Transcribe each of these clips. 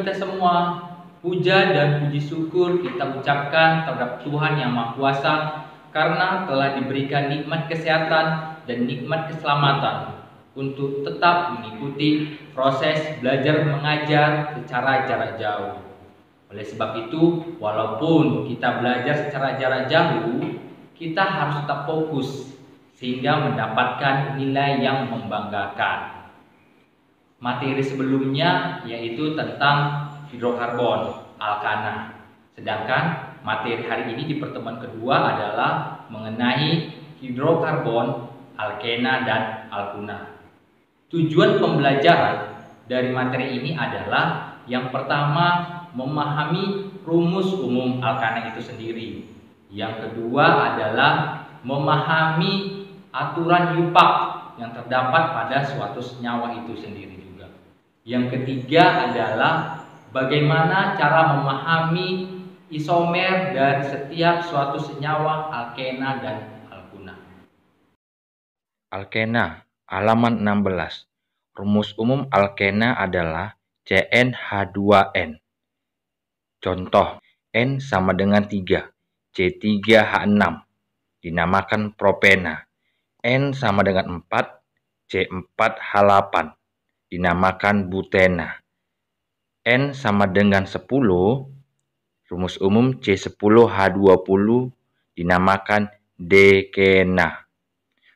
kita semua puja dan puji syukur kita ucapkan terhadap Tuhan yang Maha Kuasa karena telah diberikan nikmat kesehatan dan nikmat keselamatan untuk tetap mengikuti proses belajar mengajar secara jarak jauh. Oleh sebab itu, walaupun kita belajar secara jarak jauh, kita harus tetap fokus sehingga mendapatkan nilai yang membanggakan materi sebelumnya yaitu tentang hidrokarbon alkana. Sedangkan materi hari ini di pertemuan kedua adalah mengenai hidrokarbon alkena dan alkuna. Tujuan pembelajaran dari materi ini adalah yang pertama memahami rumus umum alkana itu sendiri. Yang kedua adalah memahami aturan yupak yang terdapat pada suatu senyawa itu sendiri. Yang ketiga adalah bagaimana cara memahami isomer dari setiap suatu senyawa alkena dan alkuna. Alkena, alaman 16. Rumus umum alkena adalah CnH2n. Contoh, N sama dengan 3, C3H6, dinamakan propena. N sama dengan 4, C4H8 dinamakan butena. N sama dengan 10, rumus umum C10H20 dinamakan dekena.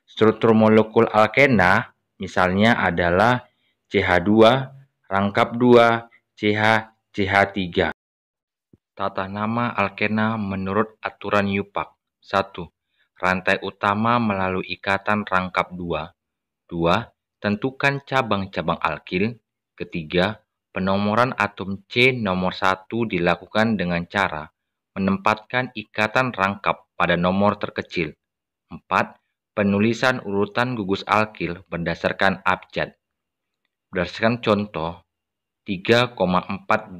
Struktur molekul alkena misalnya adalah CH2 rangkap 2 CH CH3. Tata nama alkena menurut aturan Yupak. 1. Rantai utama melalui ikatan rangkap 2. 2. Tentukan cabang-cabang alkil. Ketiga, penomoran atom C nomor 1 dilakukan dengan cara menempatkan ikatan rangkap pada nomor terkecil. 4. Penulisan urutan gugus alkil berdasarkan abjad. Berdasarkan contoh, 3,4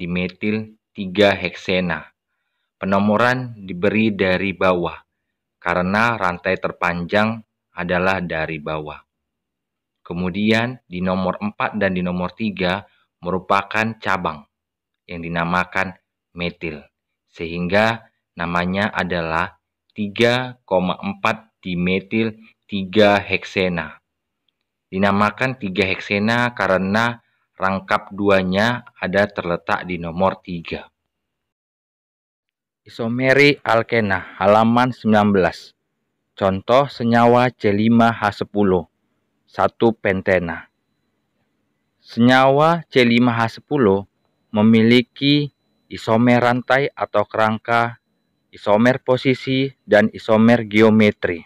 dimetil 3 heksena. Penomoran diberi dari bawah, karena rantai terpanjang adalah dari bawah. Kemudian di nomor 4 dan di nomor 3 merupakan cabang yang dinamakan metil. Sehingga namanya adalah 3,4 dimetil 3 heksena. Dinamakan 3 heksena karena rangkap duanya ada terletak di nomor 3. Isomeri alkena halaman 19. Contoh senyawa C5H10 satu pentena. Senyawa C5H10 memiliki isomer rantai atau kerangka, isomer posisi, dan isomer geometri.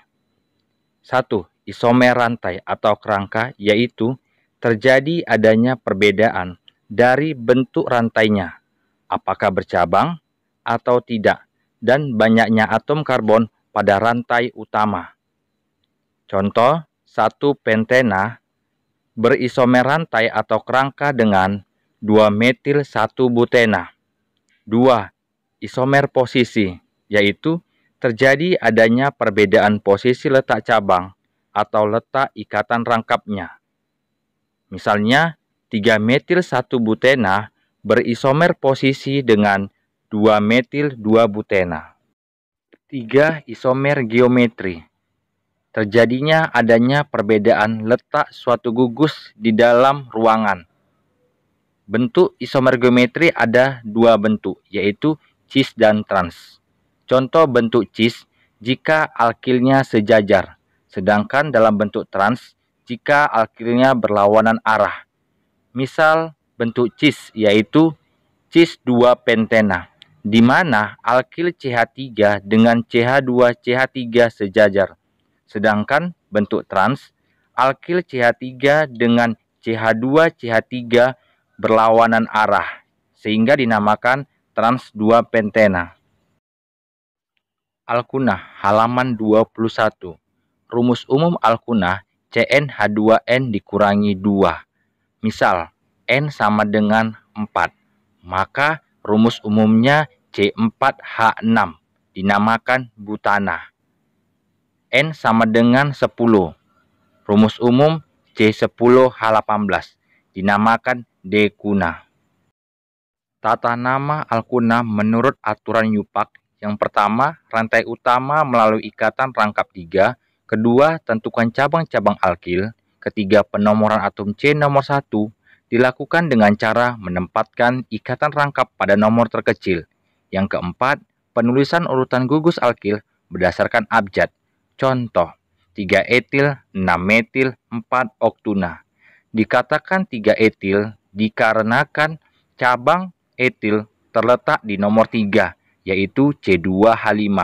1. Isomer rantai atau kerangka yaitu terjadi adanya perbedaan dari bentuk rantainya, apakah bercabang atau tidak, dan banyaknya atom karbon pada rantai utama. Contoh, satu pentena berisomer rantai atau kerangka dengan 2 metil 1 butena. 2. Isomer posisi, yaitu terjadi adanya perbedaan posisi letak cabang atau letak ikatan rangkapnya. Misalnya, 3 metil 1 butena berisomer posisi dengan 2 metil 2 butena. 3. Isomer geometri, terjadinya adanya perbedaan letak suatu gugus di dalam ruangan. Bentuk isomer geometri ada dua bentuk, yaitu cis dan trans. Contoh bentuk cis jika alkilnya sejajar, sedangkan dalam bentuk trans jika alkilnya berlawanan arah. Misal bentuk cis yaitu cis 2 pentena, di mana alkil CH3 dengan CH2 CH3 sejajar Sedangkan bentuk trans, alkil CH3 dengan CH2 CH3 berlawanan arah sehingga dinamakan trans 2 pentena. Alkunah halaman 21. Rumus umum alkunah CnH2n dikurangi 2. Misal n sama dengan 4, maka rumus umumnya C4H6 dinamakan butanah. N sama dengan 10. Rumus umum C10H18 dinamakan Dekuna. Tata nama Alkuna menurut aturan Yupak yang pertama, rantai utama melalui ikatan rangkap 3, kedua, tentukan cabang-cabang alkil, ketiga, penomoran atom C nomor 1 dilakukan dengan cara menempatkan ikatan rangkap pada nomor terkecil. Yang keempat, penulisan urutan gugus alkil berdasarkan abjad. Contoh, 3-etil, 6-metil, 4-oktuna. Dikatakan 3-etil dikarenakan cabang etil terletak di nomor 3, yaitu C2H5.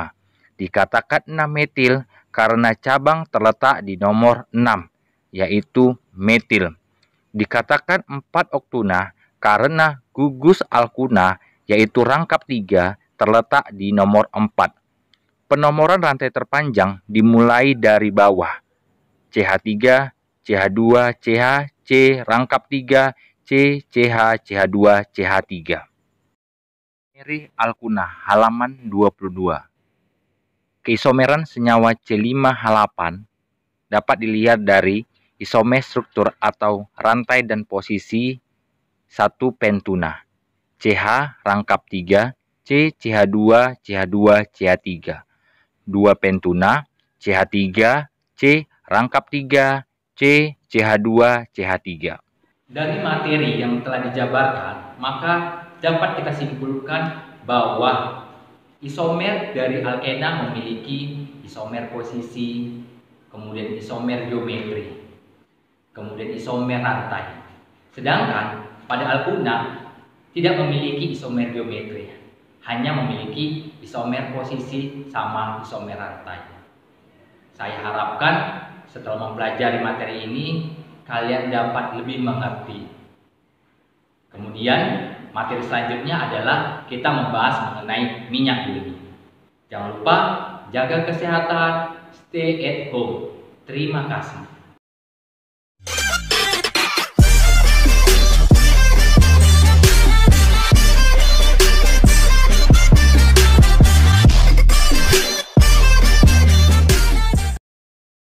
Dikatakan 6-metil karena cabang terletak di nomor 6, yaitu metil. Dikatakan 4-oktuna karena gugus alkuna, yaitu rangkap 3, terletak di nomor 4. Penomoran rantai terpanjang dimulai dari bawah. CH3, CH2, CH, C, rangkap 3, C, CH, CH2, CH3. Meri Alkuna, halaman 22. Keisomeran senyawa C5H8 dapat dilihat dari isome struktur atau rantai dan posisi 1 pentuna. CH rangkap 3, C, CH2, CH2, CH3 2 pentuna, CH3, C rangkap 3, C, CH2, CH3. Dari materi yang telah dijabarkan, maka dapat kita simpulkan bahwa isomer dari alkena memiliki isomer posisi, kemudian isomer geometri, kemudian isomer rantai. Sedangkan pada alkuna tidak memiliki isomer geometri hanya memiliki isomer posisi sama isomer rantai. Saya harapkan setelah mempelajari materi ini, kalian dapat lebih mengerti. Kemudian, materi selanjutnya adalah kita membahas mengenai minyak bumi. Jangan lupa jaga kesehatan, stay at home. Terima kasih.